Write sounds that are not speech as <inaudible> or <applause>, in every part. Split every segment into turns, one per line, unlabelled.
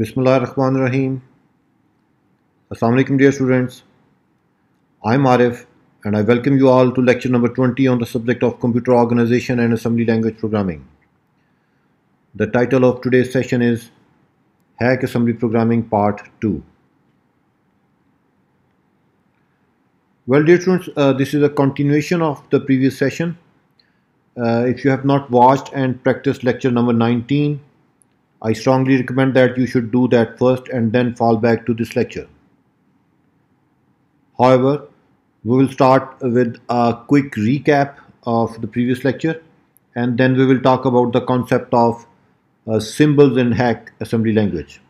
Bismillah ar-Rahman ar-Rahim. Assalamu alaikum dear students. I'm Arif and I welcome you all to lecture number 20 on the subject of computer organization and assembly language programming. The title of today's session is Hack Assembly Programming Part 2. Well dear students, uh, this is a continuation of the previous session. Uh, if you have not watched and practiced lecture number 19, I strongly recommend that you should do that first and then fall back to this lecture. However, we will start with a quick recap of the previous lecture and then we will talk about the concept of uh, symbols in hack assembly language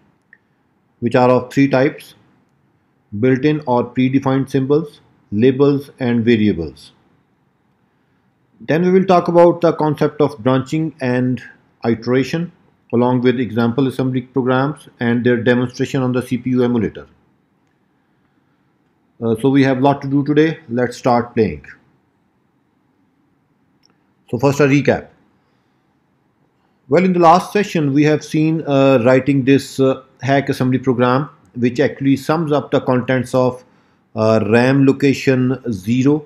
which are of three types built-in or predefined symbols labels and variables then we will talk about the concept of branching and iteration along with example assembly programs and their demonstration on the CPU emulator. Uh, so we have a lot to do today. Let's start playing. So first a recap. Well, in the last session, we have seen uh, writing this uh, hack assembly program, which actually sums up the contents of uh, RAM location 0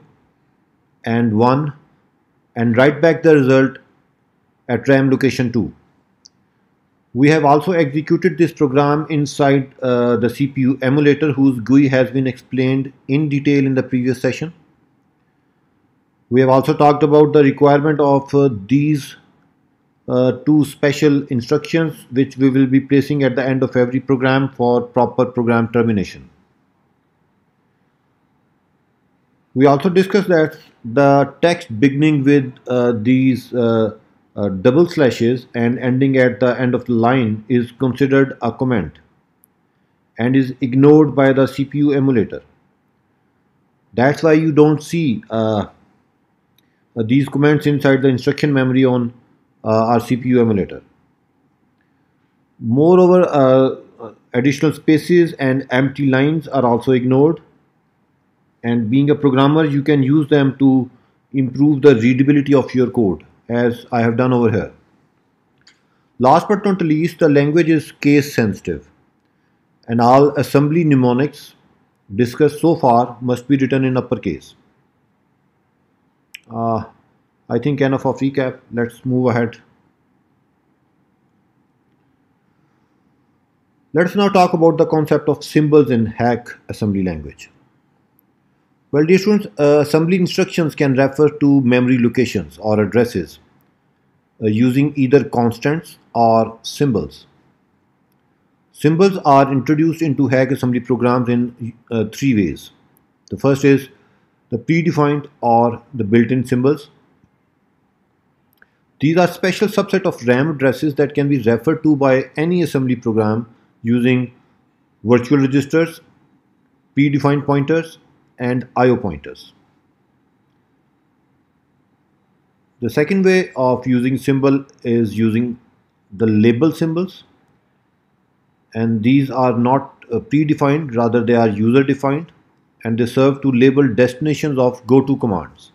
and 1 and write back the result at RAM location 2. We have also executed this program inside uh, the CPU emulator whose GUI has been explained in detail in the previous session. We have also talked about the requirement of uh, these uh, two special instructions which we will be placing at the end of every program for proper program termination. We also discussed that the text beginning with uh, these uh, uh, double slashes and ending at the end of the line is considered a comment and is ignored by the CPU emulator. That's why you don't see uh, uh, these commands inside the instruction memory on uh, our CPU emulator. Moreover, uh, additional spaces and empty lines are also ignored. And being a programmer, you can use them to improve the readability of your code as I have done over here. Last but not least, the language is case sensitive and all assembly mnemonics discussed so far must be written in uppercase. Uh, I think enough of recap, let's move ahead. Let's now talk about the concept of symbols in hack assembly language. Well, dear students, uh, assembly instructions can refer to memory locations or addresses uh, using either constants or symbols. Symbols are introduced into Hack assembly programs in uh, three ways. The first is the predefined or the built-in symbols. These are special subset of RAM addresses that can be referred to by any assembly program using virtual registers, predefined pointers, and IO pointers. The second way of using symbol is using the label symbols and these are not uh, predefined rather they are user defined and they serve to label destinations of goto commands.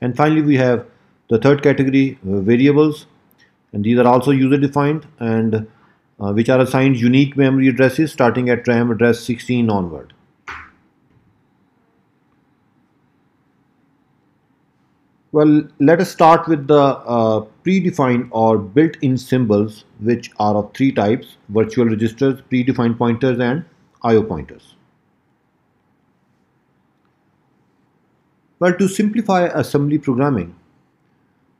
And finally we have the third category uh, variables and these are also user defined and uh, which are assigned unique memory addresses starting at RAM address 16 onward. Well, let us start with the uh, predefined or built-in symbols, which are of three types, virtual registers, predefined pointers, and IO pointers. Well, to simplify assembly programming,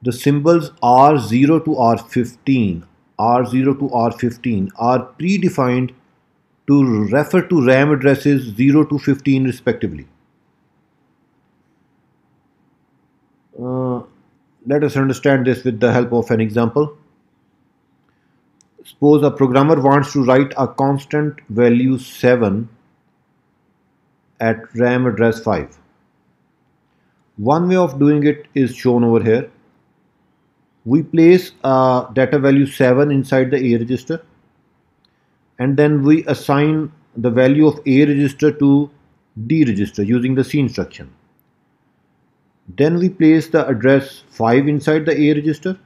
the symbols R0 to R15, R0 to R15 are predefined to refer to RAM addresses 0 to 15 respectively. Uh, let us understand this with the help of an example. Suppose a programmer wants to write a constant value 7 at RAM address 5. One way of doing it is shown over here. We place a data value 7 inside the A register and then we assign the value of A register to D register using the C instruction. Then we place the address 5 inside the A register.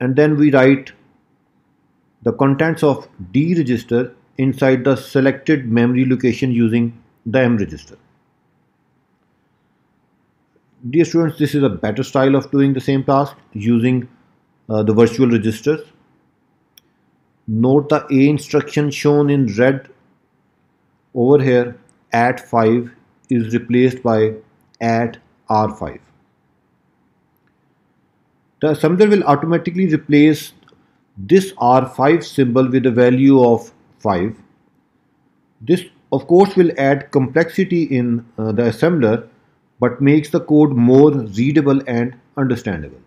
And then we write the contents of D register inside the selected memory location using the M register. Dear students, this is a better style of doing the same task using uh, the virtual registers. Note the A instruction shown in red over here at 5 is replaced by at R5. The assembler will automatically replace this R5 symbol with a value of 5. This of course will add complexity in uh, the assembler but makes the code more readable and understandable.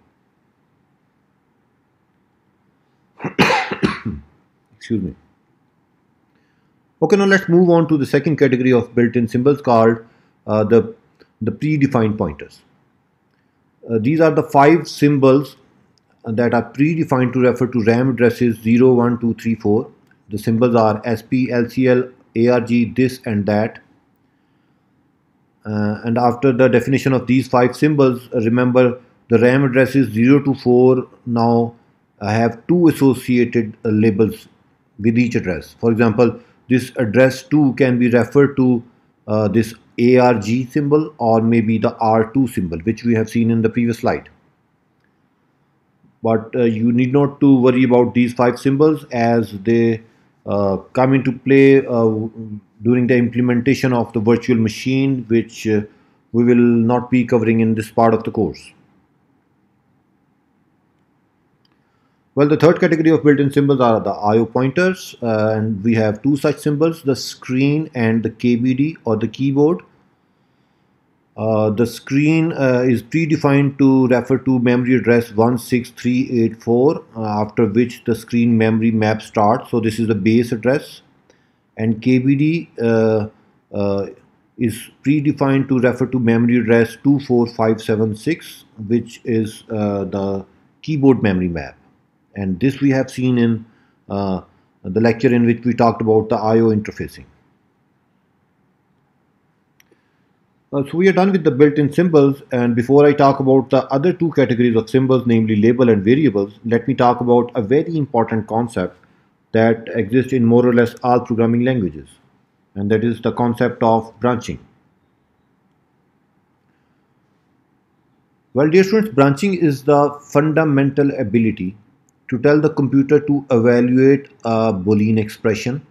<coughs> Excuse me. Okay, now let's move on to the second category of built-in symbols called uh, the, the predefined pointers. Uh, these are the five symbols that are predefined to refer to RAM addresses 0, 1, 2, 3, 4. The symbols are SP, LCL, ARG, this and that. Uh, and after the definition of these five symbols, uh, remember the RAM addresses 0 to 4 now have two associated uh, labels with each address. For example, this address 2 can be referred to uh, this ARG symbol or maybe the R2 symbol which we have seen in the previous slide. But uh, you need not to worry about these five symbols as they uh, come into play uh, during the implementation of the virtual machine which uh, we will not be covering in this part of the course. Well, the third category of built-in symbols are the IO pointers, uh, and we have two such symbols, the screen and the KBD or the keyboard. Uh, the screen uh, is predefined to refer to memory address 16384, uh, after which the screen memory map starts. So this is the base address. And KBD uh, uh, is predefined to refer to memory address 24576, which is the keyboard memory map and this we have seen in uh, the lecture in which we talked about the I.O. interfacing. Uh, so we are done with the built-in symbols and before I talk about the other two categories of symbols namely label and variables let me talk about a very important concept that exists in more or less all programming languages and that is the concept of branching. Well dear students branching is the fundamental ability to tell the computer to evaluate a Boolean expression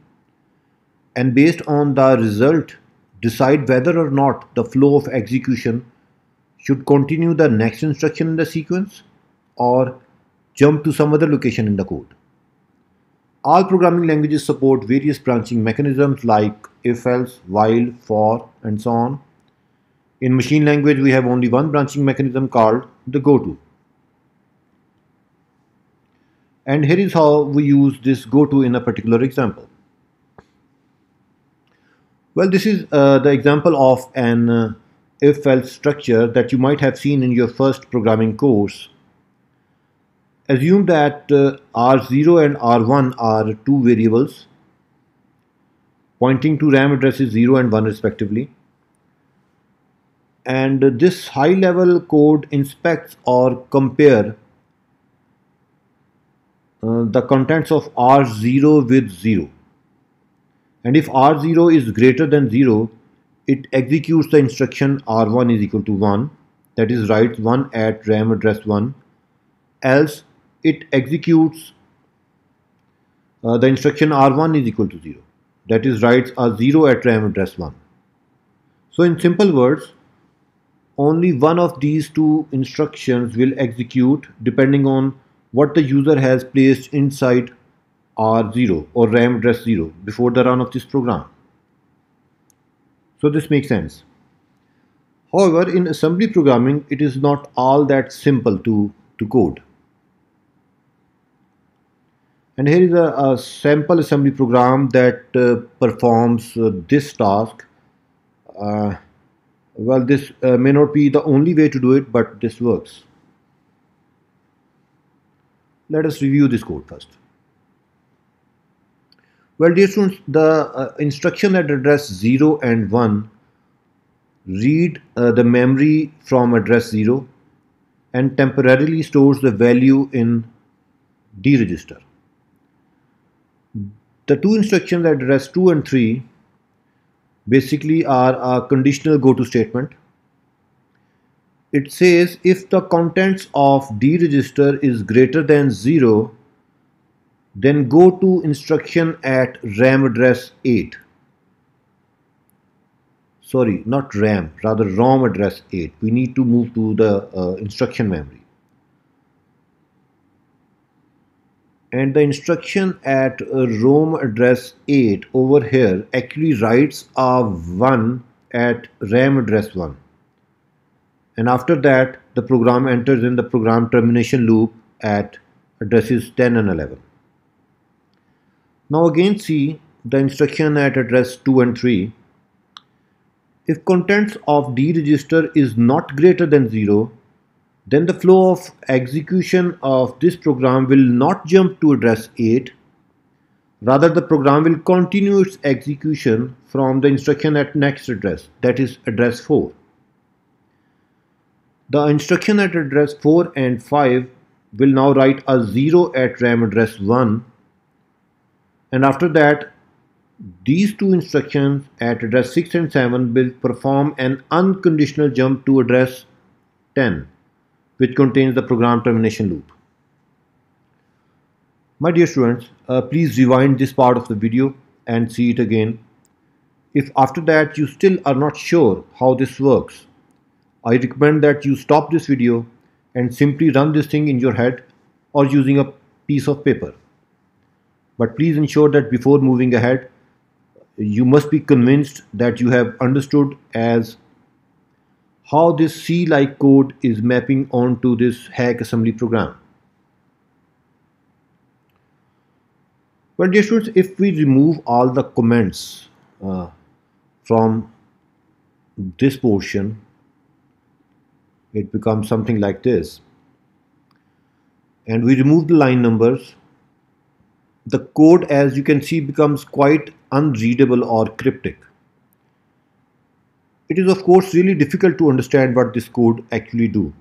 and based on the result decide whether or not the flow of execution should continue the next instruction in the sequence or jump to some other location in the code. All programming languages support various branching mechanisms like if else, while, for, and so on. In machine language, we have only one branching mechanism called the goto. And here is how we use this goto in a particular example. Well, this is uh, the example of an uh, if-else structure that you might have seen in your first programming course. Assume that uh, R0 and R1 are two variables pointing to RAM addresses 0 and 1 respectively. And this high-level code inspects or compare uh, the contents of R0 with 0. And if R0 is greater than 0, it executes the instruction R1 is equal to 1, that is writes 1 at RAM address 1, else it executes uh, the instruction R1 is equal to 0, that is writes a 0 at RAM address 1. So in simple words, only one of these two instructions will execute depending on what the user has placed inside R0 or RAM address 0 before the run of this program. So this makes sense. However, in assembly programming, it is not all that simple to, to code. And here is a, a sample assembly program that uh, performs uh, this task. Uh, well, this uh, may not be the only way to do it, but this works let us review this code first. Well, dear students, the uh, instruction at address 0 and 1 read uh, the memory from address 0 and temporarily stores the value in D register. The two instructions at address 2 and 3 basically are a conditional goto statement it says if the contents of D register is greater than 0 then go to instruction at RAM address 8 sorry not RAM rather ROM address 8 we need to move to the uh, instruction memory and the instruction at uh, ROM address 8 over here actually writes a 1 at RAM address 1 and after that the program enters in the program termination loop at addresses 10 and 11. Now again see the instruction at address 2 and 3. If contents of D register is not greater than 0, then the flow of execution of this program will not jump to address 8. Rather the program will continue its execution from the instruction at next address that is address 4. The instruction at address 4 and 5 will now write a 0 at RAM address 1 and after that these two instructions at address 6 and 7 will perform an unconditional jump to address 10 which contains the program termination loop. My dear students, uh, please rewind this part of the video and see it again. If after that you still are not sure how this works, I recommend that you stop this video and simply run this thing in your head or using a piece of paper. But please ensure that before moving ahead, you must be convinced that you have understood as how this C-like code is mapping onto this hack assembly program. Well, dear students, if we remove all the comments uh, from this portion it becomes something like this and we remove the line numbers the code as you can see becomes quite unreadable or cryptic it is of course really difficult to understand what this code actually do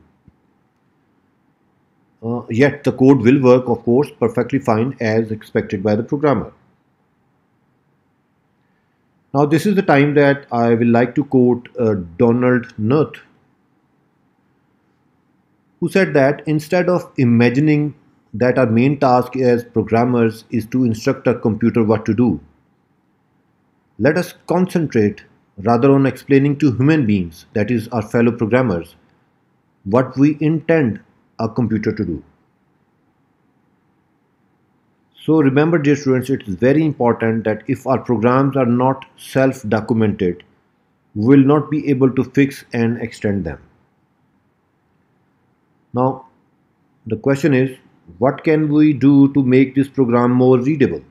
uh, yet the code will work of course perfectly fine as expected by the programmer now this is the time that I will like to quote uh, Donald Knuth who said that instead of imagining that our main task as programmers is to instruct our computer what to do, let us concentrate rather on explaining to human beings, that is, our fellow programmers, what we intend a computer to do. So remember dear students, it is very important that if our programs are not self-documented, we will not be able to fix and extend them. Now, the question is, what can we do to make this program more readable?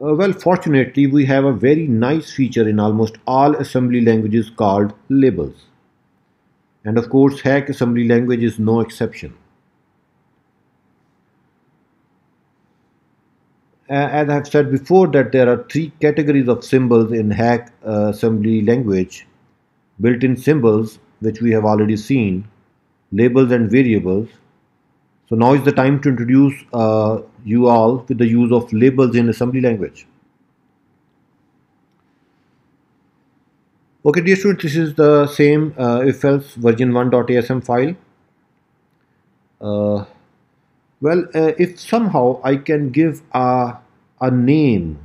Uh, well, fortunately, we have a very nice feature in almost all assembly languages called labels. And of course, Hack assembly language is no exception. as I have said before that there are three categories of symbols in hack uh, assembly language built-in symbols which we have already seen, labels and variables. So now is the time to introduce uh, you all with the use of labels in assembly language. Okay dear students, this is the same uh, if else version 1.asm file. Uh, well, uh, if somehow I can give a, a name,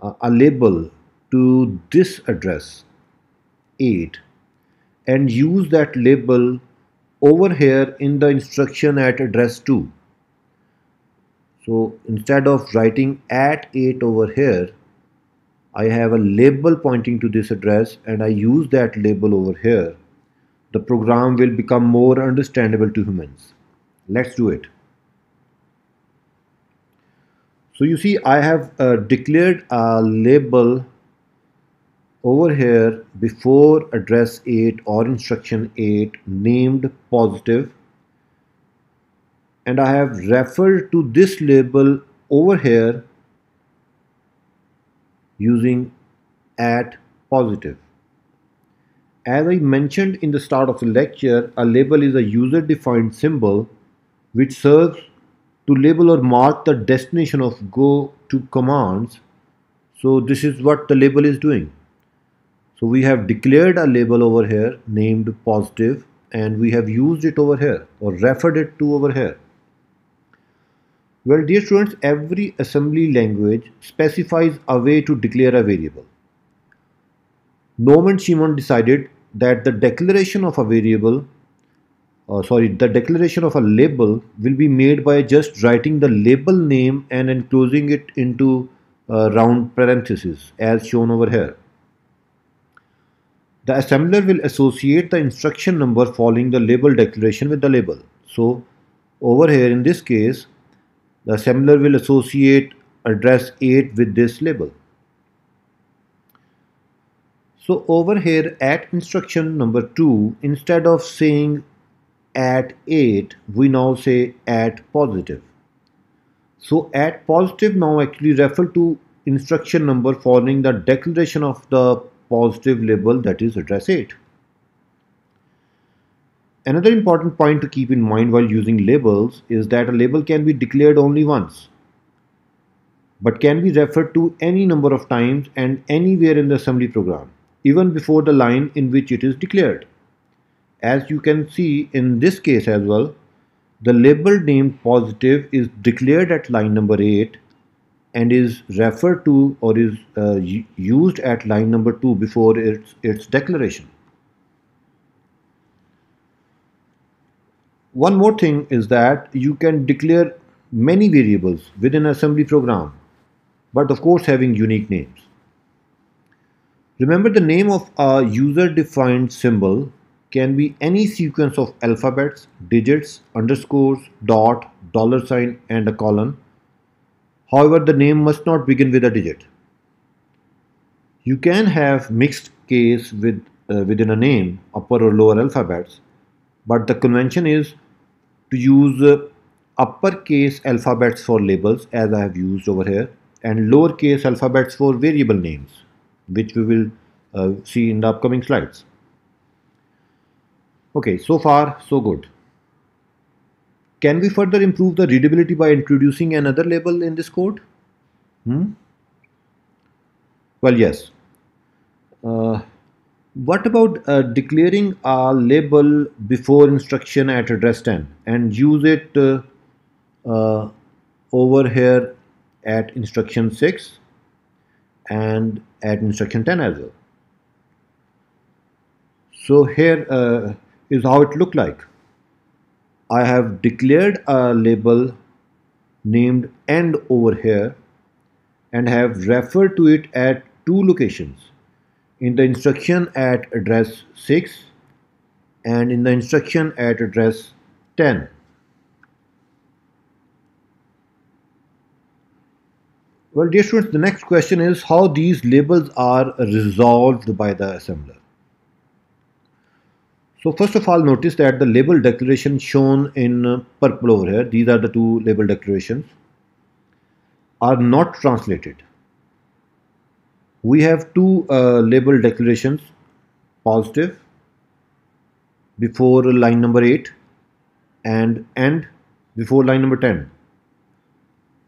a, a label to this address 8 and use that label over here in the instruction at address 2. So instead of writing at 8 over here, I have a label pointing to this address and I use that label over here. The program will become more understandable to humans. Let's do it. So you see I have uh, declared a label over here before address 8 or instruction 8 named positive and I have referred to this label over here using at positive. As I mentioned in the start of the lecture, a label is a user-defined symbol which serves to label or mark the destination of go to commands. So this is what the label is doing. So we have declared a label over here named positive and we have used it over here or referred it to over here. Well, dear students, every assembly language specifies a way to declare a variable. Norman and Shimon decided that the declaration of a variable, uh, sorry, the declaration of a label will be made by just writing the label name and enclosing it into uh, round parentheses as shown over here. The assembler will associate the instruction number following the label declaration with the label. So over here in this case, the assembler will associate address 8 with this label. So over here at instruction number 2, instead of saying at 8, we now say at positive. So at positive now actually refer to instruction number following the declaration of the positive label that is address 8. Another important point to keep in mind while using labels is that a label can be declared only once but can be referred to any number of times and anywhere in the assembly program even before the line in which it is declared. As you can see in this case as well, the label name positive is declared at line number 8 and is referred to or is uh, used at line number 2 before its, its declaration. One more thing is that you can declare many variables within assembly program but of course having unique names. Remember the name of a user defined symbol can be any sequence of alphabets, digits, underscores, dot, dollar sign and a colon However, the name must not begin with a digit. You can have mixed case with, uh, within a name, upper or lower alphabets, but the convention is to use uh, uppercase alphabets for labels as I have used over here and lowercase alphabets for variable names which we will uh, see in the upcoming slides. Okay, so far so good. Can we further improve the readability by introducing another label in this code? Hmm? Well, yes. Uh, what about uh, declaring a label before instruction at address 10 and use it uh, uh, over here at instruction 6 and at instruction 10 as well. So here uh, is how it looked like. I have declared a label named end over here and have referred to it at two locations in the instruction at address 6 and in the instruction at address 10. Well dear students the next question is how these labels are resolved by the assembler. So first of all, notice that the label declaration shown in purple over here, these are the two label declarations, are not translated. We have two uh, label declarations, positive before line number 8 and end before line number 10.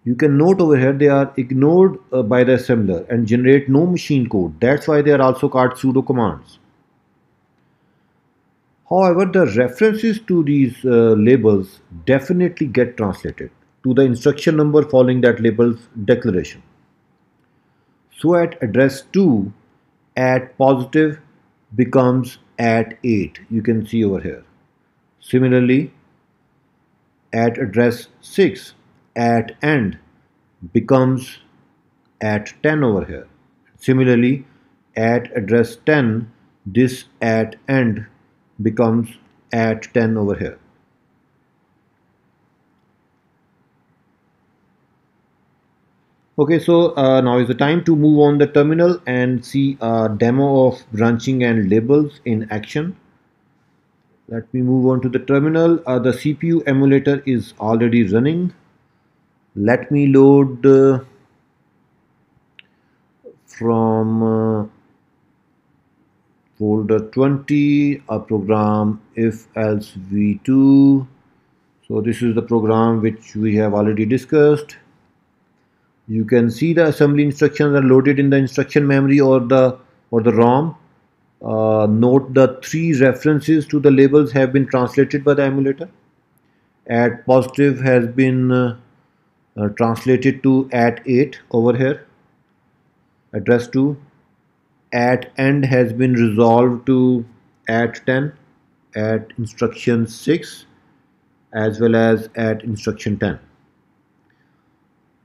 You can note over here they are ignored uh, by the assembler and generate no machine code. That's why they are also called pseudo commands. However, the references to these uh, labels definitely get translated to the instruction number following that label's declaration. So at address 2, at positive becomes at 8. You can see over here. Similarly, at address 6, at end becomes at 10 over here. Similarly, at address 10, this at end becomes at 10 over here. Okay, so uh, now is the time to move on the terminal and see a demo of branching and labels in action. Let me move on to the terminal. Uh, the CPU emulator is already running. Let me load uh, from uh, folder 20 a program if else v2 so this is the program which we have already discussed you can see the assembly instructions are loaded in the instruction memory or the or the ROM uh, note the three references to the labels have been translated by the emulator at positive has been uh, uh, translated to at 8 over here address to at end has been resolved to at 10 at instruction 6 as well as at instruction 10.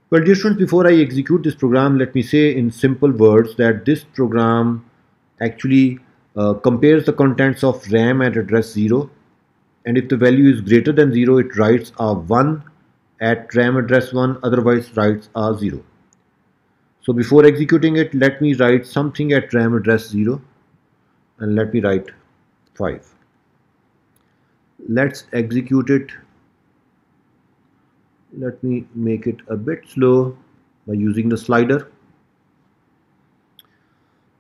Well dear students before I execute this program let me say in simple words that this program actually uh, compares the contents of RAM at address 0 and if the value is greater than 0 it writes a 1 at RAM address 1 otherwise writes a 0. So before executing it, let me write something at RAM address 0 and let me write 5. Let's execute it. Let me make it a bit slow by using the slider.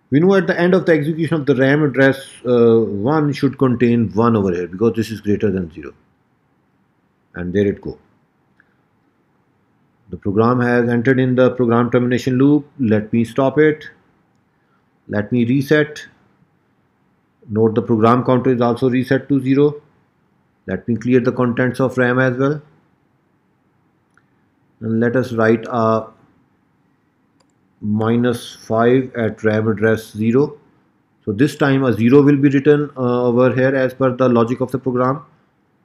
We know at the end of the execution of the RAM address uh, 1 should contain 1 over here because this is greater than 0 and there it go the program has entered in the program termination loop let me stop it let me reset note the program counter is also reset to 0 let me clear the contents of RAM as well and let us write a minus 5 at RAM address 0 so this time a 0 will be written uh, over here as per the logic of the program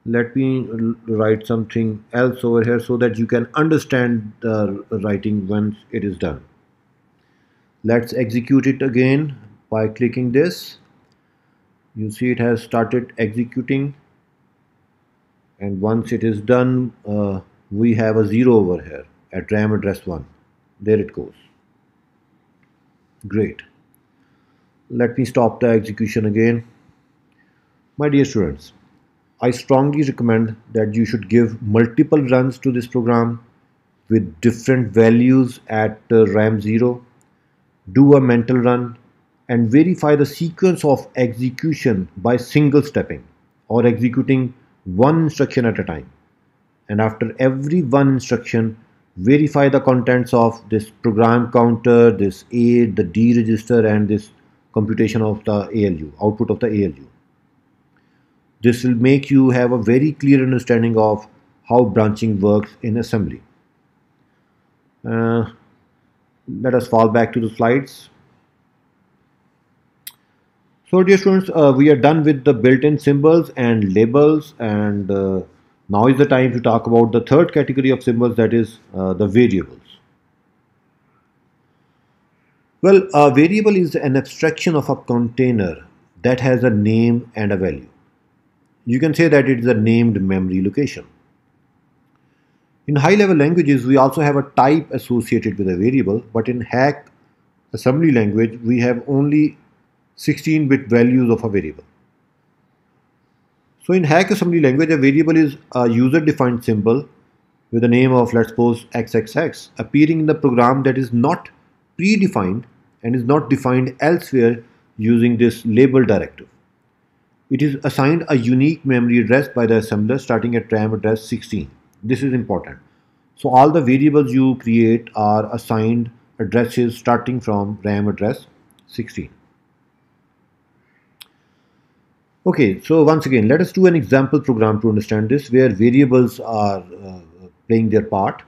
let me write something else over here so that you can understand the writing once it is done let's execute it again by clicking this you see it has started executing and once it is done uh, we have a zero over here at RAM address 1 there it goes great let me stop the execution again my dear students I strongly recommend that you should give multiple runs to this program with different values at uh, RAM 0. Do a mental run and verify the sequence of execution by single stepping or executing one instruction at a time. And after every one instruction, verify the contents of this program counter, this A, the D register and this computation of the ALU, output of the ALU. This will make you have a very clear understanding of how branching works in assembly. Uh, let us fall back to the slides. So dear students, uh, we are done with the built-in symbols and labels and uh, now is the time to talk about the third category of symbols that is uh, the variables. Well, a variable is an abstraction of a container that has a name and a value you can say that it is a named memory location. In high-level languages, we also have a type associated with a variable, but in hack assembly language, we have only 16-bit values of a variable. So in hack assembly language, a variable is a user-defined symbol with the name of, let's suppose, xxx, appearing in the program that is not predefined and is not defined elsewhere using this label directive. It is assigned a unique memory address by the assembler starting at RAM address 16. This is important. So all the variables you create are assigned addresses starting from RAM address 16. Okay, so once again, let us do an example program to understand this where variables are uh, playing their part.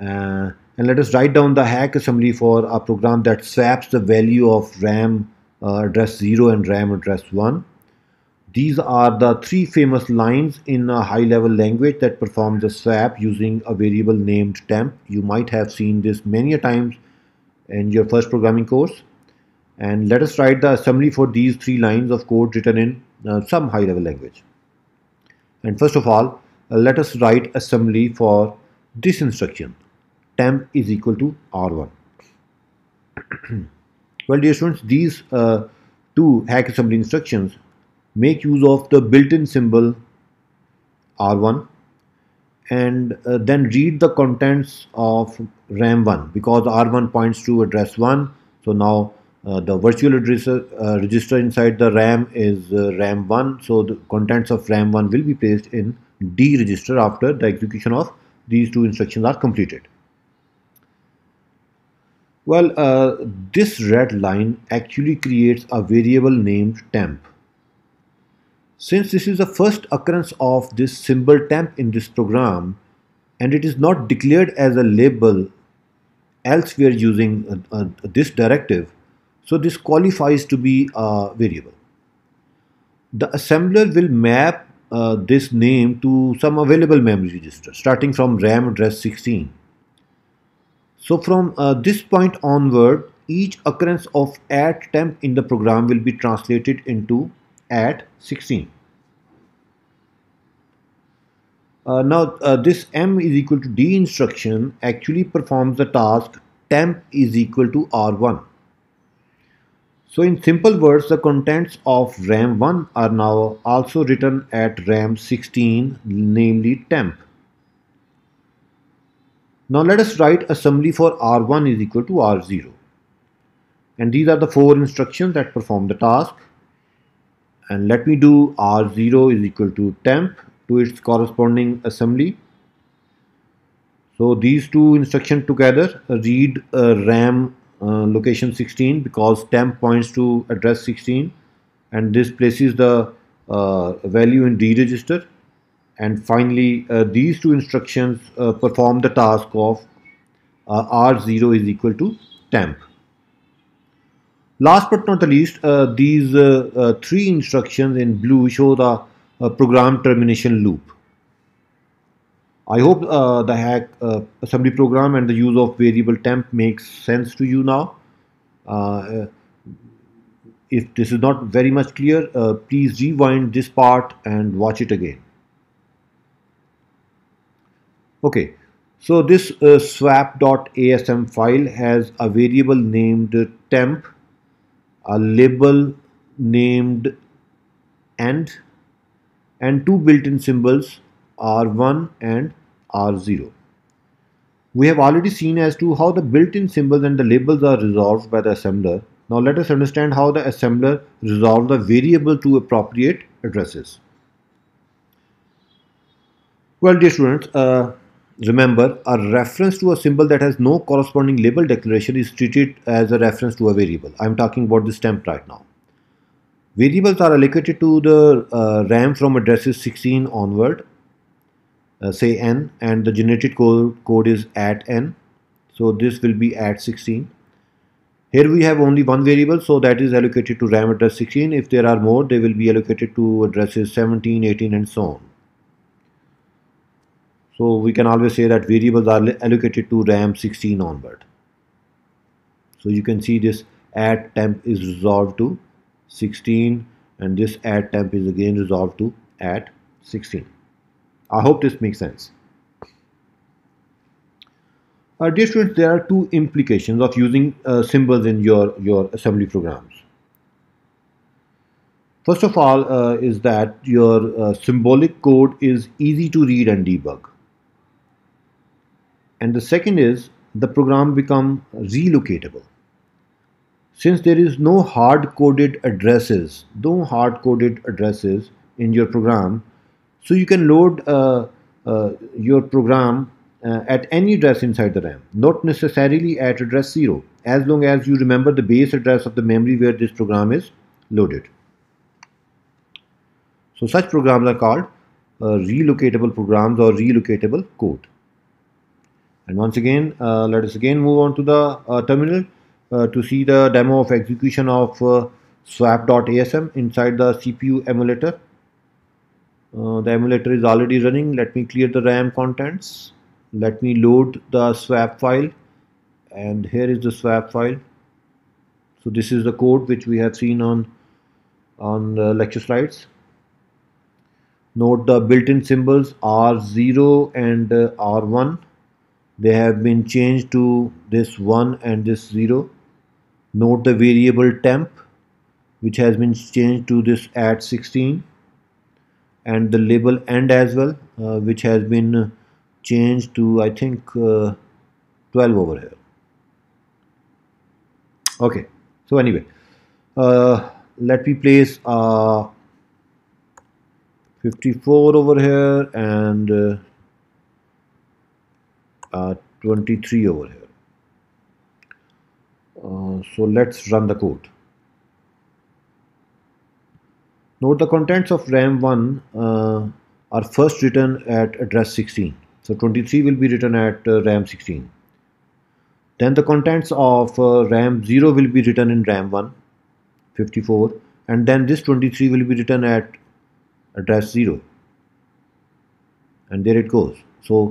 Uh, and let us write down the hack assembly for a program that swaps the value of RAM uh, address 0 and RAM address 1 these are the three famous lines in a high-level language that perform the swap using a variable named temp. You might have seen this many times in your first programming course. And let us write the assembly for these three lines of code written in uh, some high-level language. And first of all, uh, let us write assembly for this instruction. Temp is equal to R1. <clears throat> well, dear students, these uh, two hack assembly instructions make use of the built-in symbol R1 and uh, then read the contents of RAM1 because R1 points to address 1 so now uh, the virtual address uh, register inside the RAM is uh, RAM1 so the contents of RAM1 will be placed in D register after the execution of these two instructions are completed. Well uh, this red line actually creates a variable named temp since this is the first occurrence of this symbol temp in this program and it is not declared as a label else we are using uh, uh, this directive so this qualifies to be a variable. The assembler will map uh, this name to some available memory register starting from RAM address 16. So from uh, this point onward each occurrence of at temp in the program will be translated into at 16. Uh, now uh, this m is equal to d instruction actually performs the task temp is equal to r1. So in simple words the contents of RAM 1 are now also written at RAM 16 namely temp. Now let us write assembly for R1 is equal to R0 and these are the four instructions that perform the task and let me do R0 is equal to temp to its corresponding assembly. So these two instructions together read RAM uh, location 16 because temp points to address 16 and this places the uh, value in D register and finally uh, these two instructions uh, perform the task of uh, R0 is equal to temp. Last but not the least, uh, these uh, uh, three instructions in blue show the program termination loop. I hope the hack assembly program and the use of variable temp makes sense to you now if this is not very much clear, uh, please rewind this part and watch it again. Okay, so this uh, swap.asm file has a variable named temp a label named and and two built-in symbols R1 and R0. We have already seen as to how the built-in symbols and the labels are resolved by the assembler. Now let us understand how the assembler resolves the variable to appropriate addresses. Well dear students, uh, Remember, a reference to a symbol that has no corresponding label declaration is treated as a reference to a variable. I'm talking about the temp right now. Variables are allocated to the uh, RAM from addresses 16 onward, uh, say n, and the generated code code is at n. So this will be at 16. Here we have only one variable, so that is allocated to RAM address 16. If there are more, they will be allocated to addresses 17, 18, and so on. So we can always say that variables are allocated to RAM 16 onward. So you can see this add temp is resolved to 16 and this add temp is again resolved to add 16. I hope this makes sense. Uh, dear students, there are two implications of using uh, symbols in your, your assembly programs. First of all uh, is that your uh, symbolic code is easy to read and debug and the second is the program become relocatable. Since there is no hard-coded addresses, no hard-coded addresses in your program, so you can load uh, uh, your program uh, at any address inside the RAM, not necessarily at address 0, as long as you remember the base address of the memory where this program is loaded. So such programs are called uh, relocatable programs or relocatable code and once again uh, let us again move on to the uh, terminal uh, to see the demo of execution of uh, swap.asm inside the CPU emulator uh, the emulator is already running let me clear the RAM contents let me load the swap file and here is the swap file so this is the code which we have seen on on the lecture slides note the built-in symbols R0 and uh, R1 they have been changed to this 1 and this 0 note the variable temp which has been changed to this at 16 and the label end as well uh, which has been changed to I think uh, 12 over here okay so anyway uh, let me place uh, 54 over here and uh, uh, 23 over here uh, so let's run the code note the contents of RAM 1 uh, are first written at address 16 so 23 will be written at uh, RAM 16 then the contents of uh, RAM 0 will be written in RAM 1 54 and then this 23 will be written at address 0 and there it goes so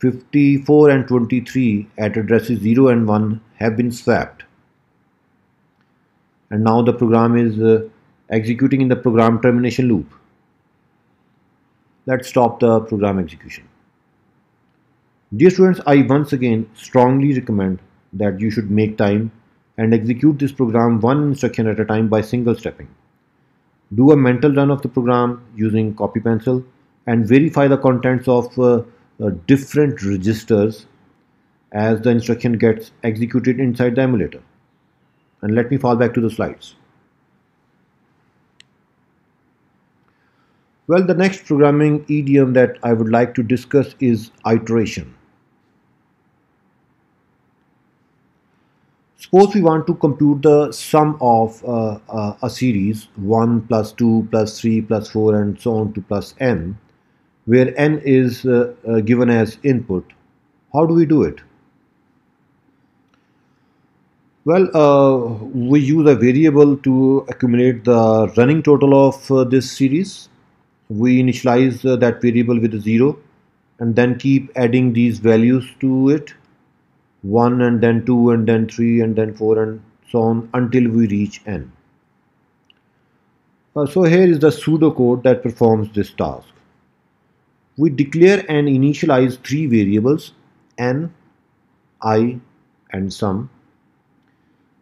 54 and 23 at addresses 0 and 1 have been swapped. And now the program is uh, executing in the program termination loop. Let's stop the program execution. Dear students, I once again strongly recommend that you should make time and execute this program one instruction at a time by single stepping. Do a mental run of the program using copy pencil and verify the contents of uh, uh, different registers as the instruction gets executed inside the emulator. And let me fall back to the slides. Well, the next programming idiom that I would like to discuss is iteration. Suppose we want to compute the sum of uh, uh, a series 1 plus 2 plus 3 plus 4 and so on to plus n where n is uh, uh, given as input. How do we do it? Well, uh, we use a variable to accumulate the running total of uh, this series. We initialize uh, that variable with 0 and then keep adding these values to it 1 and then 2 and then 3 and then 4 and so on until we reach n. Uh, so here is the pseudocode that performs this task we declare and initialize three variables n, i and sum.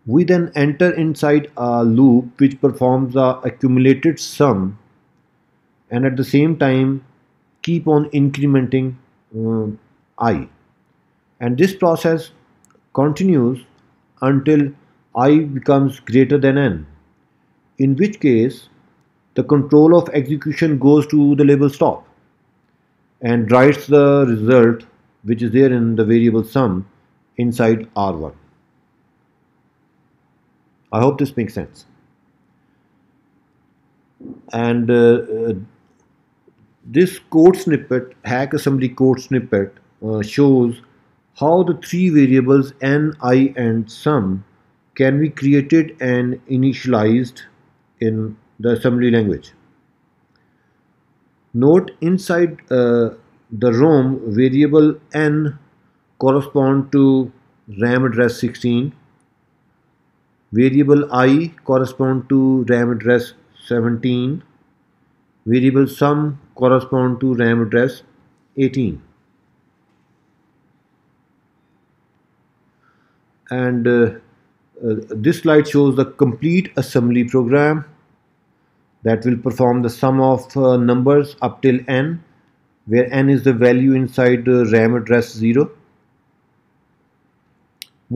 We then enter inside a loop which performs the accumulated sum and at the same time keep on incrementing um, i and this process continues until i becomes greater than n in which case the control of execution goes to the label stop and writes the result which is there in the variable sum inside R1. I hope this makes sense. And uh, uh this code snippet, hack assembly code snippet, uh, shows how the three variables n, i and sum can be created and initialized in the assembly language. Note inside uh, the ROM variable n correspond to RAM address 16. Variable i correspond to RAM address 17. Variable sum correspond to RAM address 18. And uh, uh, this slide shows the complete assembly program that will perform the sum of uh, numbers up till n where n is the value inside the uh, RAM address 0.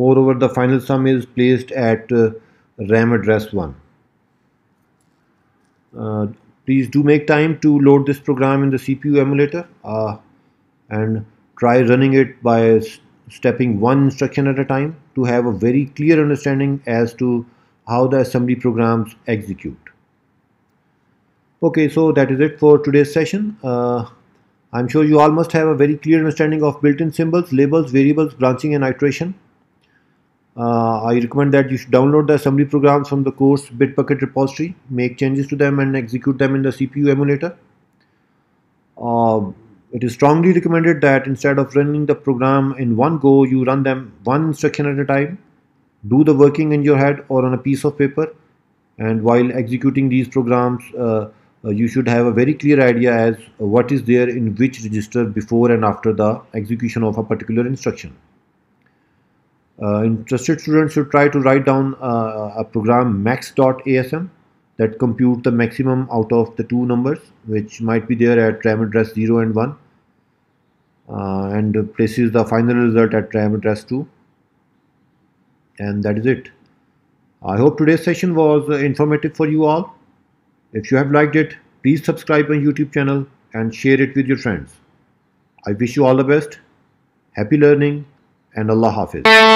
Moreover the final sum is placed at uh, RAM address 1. Uh, please do make time to load this program in the CPU emulator uh, and try running it by stepping one instruction at a time to have a very clear understanding as to how the assembly programs execute okay so that is it for today's session uh, I'm sure you all must have a very clear understanding of built-in symbols labels variables branching and iteration uh, I recommend that you should download the assembly programs from the course Bitbucket repository make changes to them and execute them in the CPU emulator uh, it is strongly recommended that instead of running the program in one go you run them one instruction at a time do the working in your head or on a piece of paper and while executing these programs uh, uh, you should have a very clear idea as uh, what is there in which register before and after the execution of a particular instruction. Uh, interested students should try to write down uh, a program max.asm that compute the maximum out of the two numbers which might be there at RAM address 0 and 1 uh, and places the final result at RAM address 2 and that is it. I hope today's session was uh, informative for you all. If you have liked it, please subscribe my YouTube channel and share it with your friends. I wish you all the best, happy learning and Allah Hafiz.